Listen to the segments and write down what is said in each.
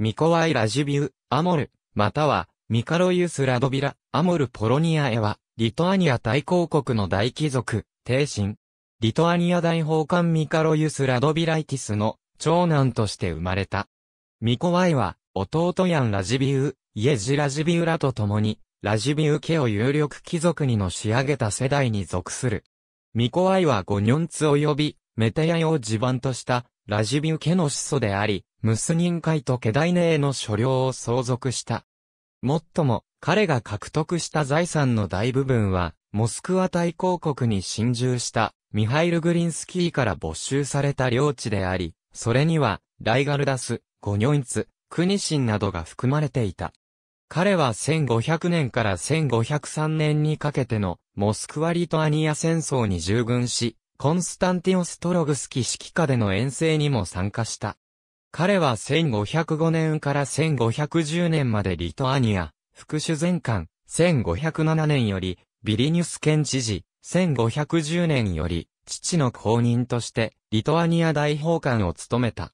ミコワイラジビュー、アモル、または、ミカロユスラドビラ、アモルポロニアへは、リトアニア大公国の大貴族、帝神。リトアニア大法官ミカロユスラドビライティスの、長男として生まれた。ミコワイは、弟ヤンラジビュー、イエジラジビューらと共に、ラジビュー家を有力貴族にのし上げた世代に属する。ミコワイはゴニョンツ及び、メテヤヨを地盤とした、ラジビウ家の始祖であり、ムスニン会とケダイネへの所領を相続した。もっとも、彼が獲得した財産の大部分は、モスクワ大公国に侵入した、ミハイル・グリンスキーから没収された領地であり、それには、ライガルダス、ゴニョイツ、クニシンなどが含まれていた。彼は1500年から1503年にかけてのモスクワ・リトアニア戦争に従軍し、コンスタンティオストログスキ指揮下での遠征にも参加した。彼は1505年から1510年までリトアニア、副主全官、1507年より、ビリニュス県知事、1510年より、父の公認として、リトアニア大法官を務めた。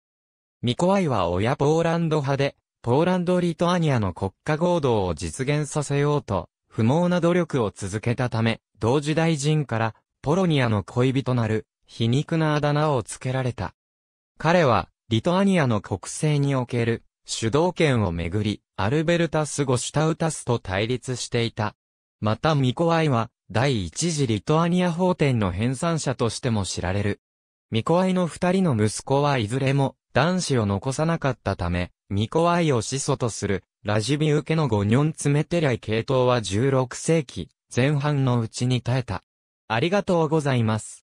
ミコワイは親ポーランド派で、ポーランド・リトアニアの国家合同を実現させようと、不毛な努力を続けたため、同時大臣からポロニアの恋人なる、皮肉なあだ名を付けられた。彼は、リトアニアの国政における、主導権をめぐり、アルベルタス・ゴシュタウタスと対立していた。またミコアイは、第一次リトアニア法典の編纂者としても知られる。ミコアイの二人の息子はいずれも、男子を残さなかったため、ミコアイを始祖とする、ラジビウ家のゴニョンツメテリイ系統は16世紀前半のうちに耐えた。ありがとうございます。